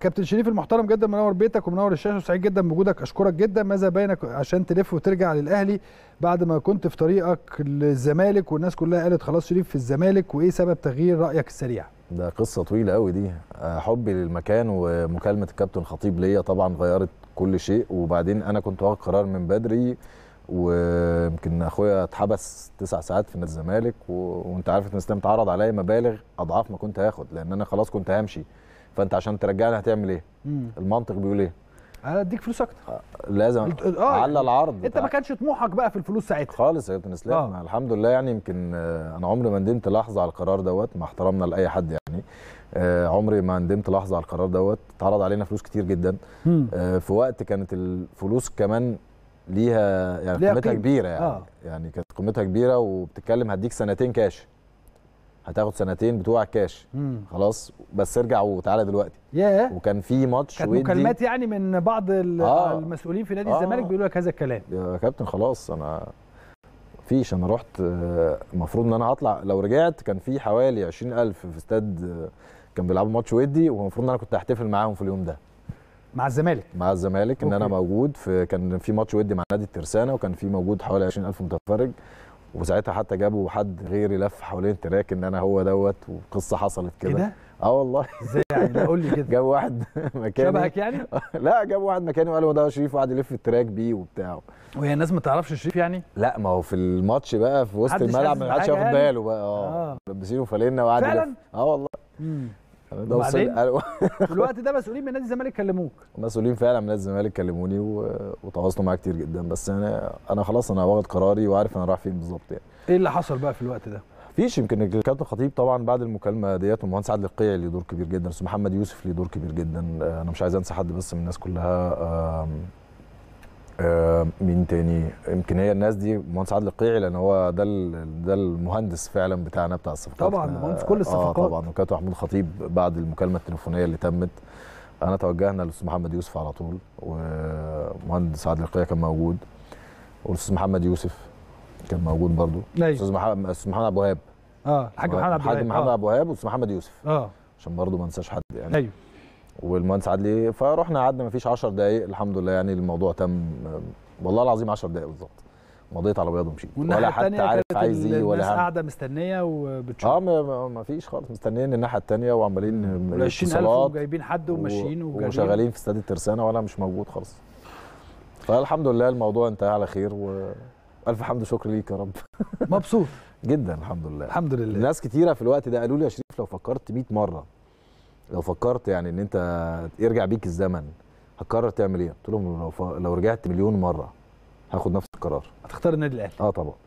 كابتن شريف المحترم جدا منور بيتك ومنور الشاشه وسعيد جدا بوجودك اشكرك جدا ماذا بينك عشان تلف وترجع للاهلي بعد ما كنت في طريقك للزمالك والناس كلها قالت خلاص شريف في الزمالك وايه سبب تغيير رايك السريع ده قصه طويله قوي دي آه، حبي للمكان ومكالمه الكابتن خطيب ليا طبعا غيرت كل شيء وبعدين انا كنت واخد قرار من بدري ويمكن اخويا اتحبس تسع ساعات في نادي الزمالك و... وانت عارف ان اسلام اتعرض عليا مبالغ اضعاف ما كنت هاخد لان انا خلاص كنت همشي فانت عشان ترجعني هتعمل ايه؟ مم. المنطق بيقول ايه؟ هديك فلوس اكتر آه، لازم آه،, آه على العرض انت ما كانش طموحك بقى في الفلوس ساعتها خالص يا كابتن اسلام آه. الحمد لله يعني يمكن آه، انا عمري ما ندمت لحظه على القرار دوت مع احترامنا لاي حد يعني آه عمري ما ندمت لحظه على القرار دوت اتعرض علينا فلوس كتير جدا آه في وقت كانت الفلوس كمان ليها يعني ليها قيمتها كبيره يعني آه. يعني كانت قيمتها كبيره وبتتكلم هديك سنتين كاش هتاخد سنتين بتوع كاش مم. خلاص بس ارجع وتعالى دلوقتي ياه yeah. وكان في ماتش كانت مكالمات يعني من بعض آه. المسؤولين في نادي آه. الزمالك بيقولوا لك هذا الكلام يا كابتن خلاص انا فيش انا رحت آه، المفروض ان انا هطلع لو رجعت كان في حوالي 20000 في استاد آه، كان بيلعبوا ماتش ودي والمفروض ان انا كنت هحتفل معاهم في اليوم ده مع الزمالك مع الزمالك ان انا موجود في كان في ماتش ودي مع نادي الترسانه وكان في موجود حوالي 20000 متفرج وساعتها حتى جابوا حد غيري لف حوالين التراك ان انا هو دوت وقصه حصلت كده ايه ده؟ اه والله ازاي يعني قول لي كده جابوا واحد مكاني شبهك يعني؟ لا جابوا واحد مكاني وقال ده شريف وقعد يلف التراك بيه وبتاع وهي الناس ما تعرفش شريف يعني؟ لا ما هو في الماتش بقى في وسط الملعب ما حدش ياخد يعني؟ باله بقى اه, آه. ملبسينه فالينا وقعد فعلا؟ اه والله وبعدين أيوة. في الوقت ده مسؤولين من نادي الزمالك كلموك مسؤولين فعلا من نادي الزمالك كلموني وتواصلوا معايا كتير جدا بس انا انا خلاص انا واخد قراري وعارف انا رايح فين بالظبط يعني ايه اللي حصل بقى في الوقت ده؟ فيش يمكن الكابتن خطيب طبعا بعد المكالمه ديت والمهندس عادل القيعي ليه دور كبير جدا استاذ محمد يوسف ليه دور كبير جدا آه، انا مش عايز انسى حد بس من الناس كلها مين تاني يمكن هي الناس دي مهندس عادل القيعي لان هو ده ده المهندس فعلا بتاعنا بتاع الصفقات طبعا مهندس آه، كل الصفقات آه طبعا وكابتن محمود خطيب بعد المكالمه التليفونيه اللي تمت انا توجهنا للاستاذ محمد يوسف على طول ومهندس عادل القيعي كان موجود والاستاذ محمد يوسف كان موجود برضه استاذ محمد استاذ آه، محمد عبد الوهاب اه الحاج محمد عبد الوهاب الحاج محمد عبد الوهاب والاستاذ محمد يوسف اه عشان برضه ما انساش حد يعني ايوه والمهندس عدلي فرحنا قعدنا ما فيش 10 دقائق الحمد لله يعني الموضوع تم والله العظيم 10 دقائق بالظبط مضيت على بياض ومشيت ولا حتى عارف عايز ايه ولا الناس قاعده مستنيه وبتشوف اه ما, ما فيش خالص مستنيين الناحيه الثانيه وعمالين 20000 وجايبين حد وماشيين وشغالين في استاد الترسانه وانا مش موجود خالص فالحمد لله الموضوع انتهى على خير والف حمد وشكر ليك يا رب مبسوط جدا الحمد لله الحمد لله ناس كتيره في الوقت ده قالوا لي يا شريف لو فكرت 100 مره لو فكرت يعني ان انت يرجع بيك الزمن هتقرر تعمل ايه؟ قلت لهم لو ف... لو رجعت مليون مره هاخد نفس القرار هتختار النادي الاهلي اه طبعا